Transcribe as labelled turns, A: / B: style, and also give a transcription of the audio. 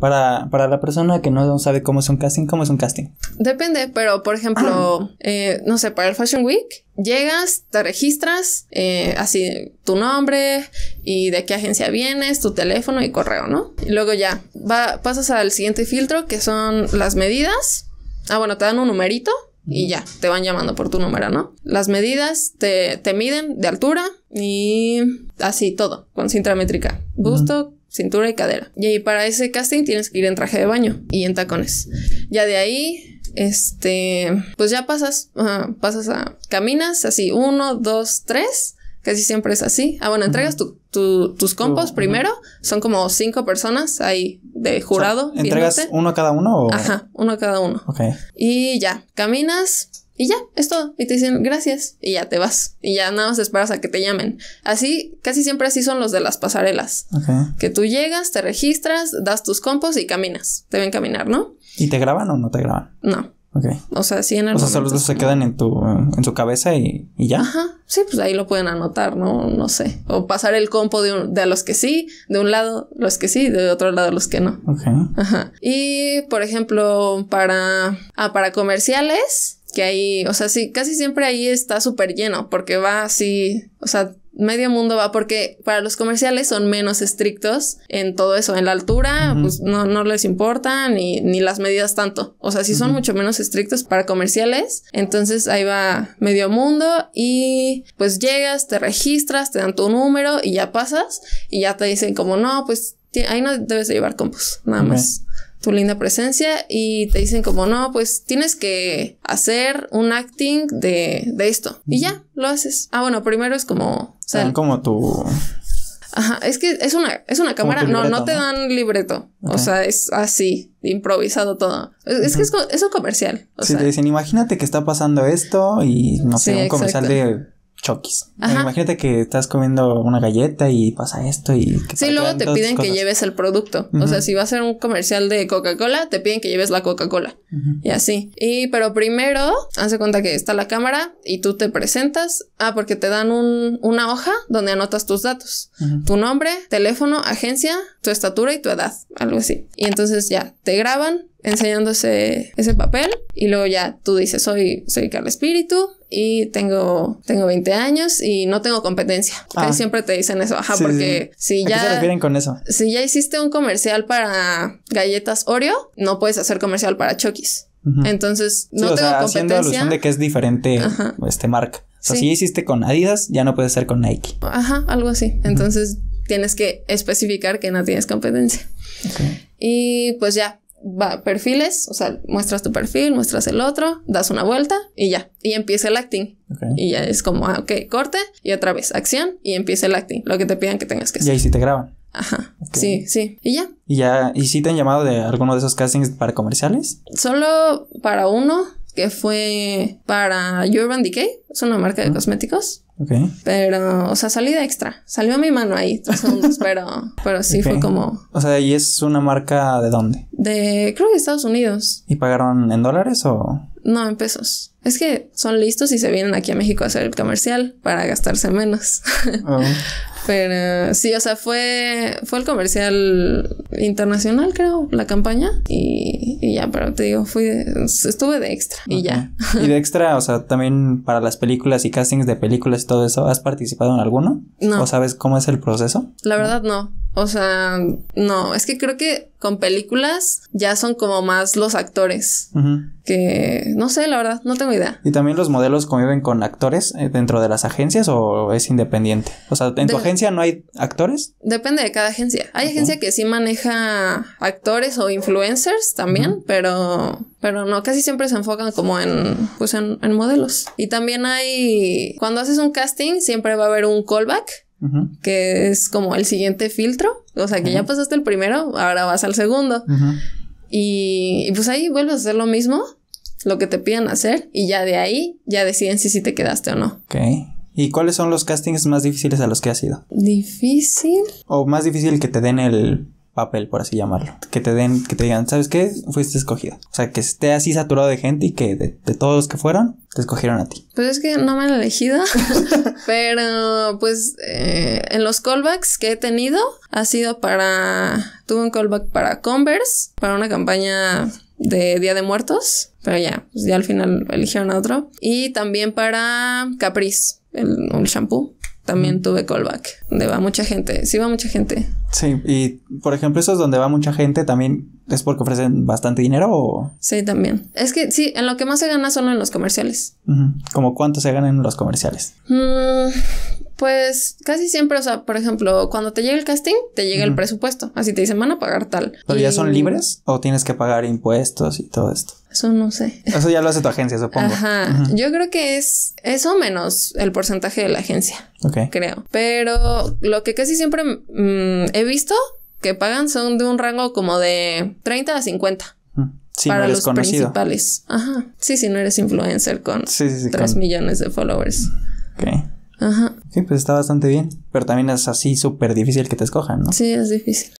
A: Para, la persona que no sabe cómo es un casting, ¿cómo es un casting?
B: Depende, pero por ejemplo, ah. eh, no sé, para el Fashion Week, llegas, te registras, eh, así tu nombre y de qué agencia vienes, tu teléfono y correo, ¿no? Y luego ya, va, pasas al siguiente filtro que son las medidas. Ah, bueno, te dan un numerito y ya, te van llamando por tu número, ¿no? Las medidas te, miden de altura y así todo, con cinta métrica. Busto, cintura y cadera. Y para ese casting tienes que ir en traje de baño y en tacones. Ya de ahí, este, pues ya pasas, pasas a, caminas así, uno, dos, tres. Casi siempre es así. Ah, bueno, entregas tus compos primero. Son como cinco personas ahí de jurado. ¿Entregas uno
A: a cada uno? Ajá,
B: uno a cada uno. Ok. Y ya, caminas, y ya, es todo. Y te dicen gracias y ya te vas. Y ya nada más esperas a que te llamen. Así, casi siempre así son los de las pasarelas. Ajá. Que tú llegas, te registras, das tus compos y caminas. Te ven caminar, ¿no?
A: ¿Y te graban o no te graban? No. Ok.
B: O sea, sí en el O sea, solo se
A: quedan en tu, en su cabeza y, ya. Ajá.
B: Sí, pues ahí lo pueden anotar, ¿no? No sé. O pasar el compo de, de los que sí, de un lado los que sí, de otro lado los que no. Ok. Ajá. Y, por ejemplo, para, ah, para comerciales, que ahí, o sea, sí, casi siempre ahí está súper lleno, porque va así, o sea, medio mundo va porque para los comerciales son menos estrictos en todo eso, en la altura, pues no, no les importa ni, ni las medidas tanto. O sea, sí son mucho menos estrictos para comerciales. Entonces ahí va medio mundo y pues llegas, te registras, te dan tu número y ya pasas y ya te dicen como no, pues ahí no debes de llevar compus, nada más tu linda presencia y te dicen como no, pues tienes que hacer un acting de, esto y ya lo haces. Ah, bueno, primero es como... O sea,
A: como tu...
B: Ajá, es que es una, es una cámara, no, no te dan libreto, o sea, es así, improvisado todo. Es, que es, un comercial.
A: si sí, te dicen, imagínate que está pasando esto y no sé, un comercial de choquis. Eh, imagínate que estás comiendo una galleta y pasa esto y... sí, luego te piden que lleves
B: el producto. O sea, si va a ser un comercial de Coca-Cola, te piden que lleves la Coca-Cola. Y así. Y pero primero, hace cuenta que está la cámara y tú te presentas. Ah, porque te dan un, una hoja donde anotas tus datos. Tu nombre, teléfono, agencia, tu estatura y tu edad. Algo así. Y entonces ya, te graban enseñándose ese papel y luego ya tú dices, soy, soy Carla Espíritu, y tengo, tengo 20 años y no tengo competencia. Ah. Siempre te dicen eso, ajá, porque si ya... Qué se refieren con eso? Si ya hiciste un comercial para galletas Oreo, no puedes hacer comercial para Chokis. Entonces, no sí, o tengo sea, Haciendo alusión de
A: que es diferente este marca. O sea, si ya hiciste con Adidas, ya no puedes hacer con Nike.
B: Ajá, algo así. Entonces, tienes que especificar que no tienes competencia. Y pues ya, va, perfiles, o sea, muestras tu perfil, muestras el otro, das una vuelta y ya, y empieza el acting. Y ya es como, ah, ok, corte y otra vez, acción y empieza el acting, lo que te pidan que tengas que
A: hacer. Y ahí sí te graban. Ajá. Sí,
B: sí. Y ya.
A: ¿Y ya? ¿Y si te han llamado de alguno de esos castings para comerciales?
B: Solo para uno que fue para Urban Decay, es una marca de ah. cosméticos. Pero, o sea, salida extra. Salió a mi mano ahí pero, pero sí fue como.
A: O sea, ¿y es una marca de dónde?
B: De, creo que Estados Unidos.
A: ¿Y pagaron en dólares o?
B: No, en pesos. Es que son listos y se vienen aquí a México a hacer el comercial para gastarse menos. Oh. Pero sí, o sea, fue, fue el comercial internacional, creo, la campaña. Y, y ya, pero te digo, fui estuve de extra y ya.
A: ¿Y de extra, o sea, también para las películas y castings de películas y todo eso, has participado en alguno? No. ¿O sabes cómo es el proceso?
B: La verdad, no. O sea, no, es que creo que con películas ya son como más los actores. Que no sé, la verdad, no tengo idea.
A: ¿Y también los modelos conviven con actores eh, dentro de las agencias o es independiente? O sea, ¿en tu agencia no hay actores?
B: Depende de cada agencia. Hay agencia que sí maneja actores o influencers también, pero, pero no, casi siempre se enfocan como en, pues en modelos. Y también hay, cuando haces un casting, siempre va a haber un callback que es como el siguiente filtro. O sea, que ya pasaste el primero, ahora vas al segundo. y, pues ahí vuelves a hacer lo mismo, lo que te pidan hacer, y ya de ahí ya deciden si, si te quedaste o no.
A: Ok. ¿Y cuáles son los castings más difíciles a los que has ido?
B: Difícil.
A: O más difícil que te den el papel, por así llamarlo. Que te den, que te digan, ¿sabes qué? Fuiste escogida. O sea, que esté así saturado de gente y que de, todos los que fueron, te escogieron a ti.
B: Pues es que no me han elegido, pero pues eh, en los callbacks que he tenido ha sido para, tuve un callback para Converse, para una campaña de Día de Muertos, pero ya, pues ya al final eligieron a otro. Y también para Caprice, el, el shampoo también tuve callback, donde va mucha gente, sí va mucha gente.
A: Sí, y por ejemplo, eso es donde va mucha gente también es porque ofrecen bastante dinero o...
B: Sí, también. Es que sí, en lo que más se gana son en los comerciales.
A: ¿Como cuánto se gana en los comerciales?
B: Mm, pues casi siempre, o sea, por ejemplo, cuando te llega el casting, te llega el presupuesto. Así te dicen, van a pagar tal. ¿Pero ya son libres
A: o tienes que pagar impuestos y todo esto?
B: Eso no sé.
A: Eso ya lo hace tu agencia, supongo. Ajá.
B: Yo creo que es eso menos el porcentaje de la agencia. Ok. Creo. Pero lo que casi siempre mm, he visto que pagan son de un rango como de 30 a 50.
A: Si para los principales.
B: Ajá. Sí, si no eres influencer
A: con 3 millones de followers. Ok. Ajá. Sí, pues está bastante bien. Pero también es así súper difícil que te escojan, ¿no? Sí, es
B: difícil.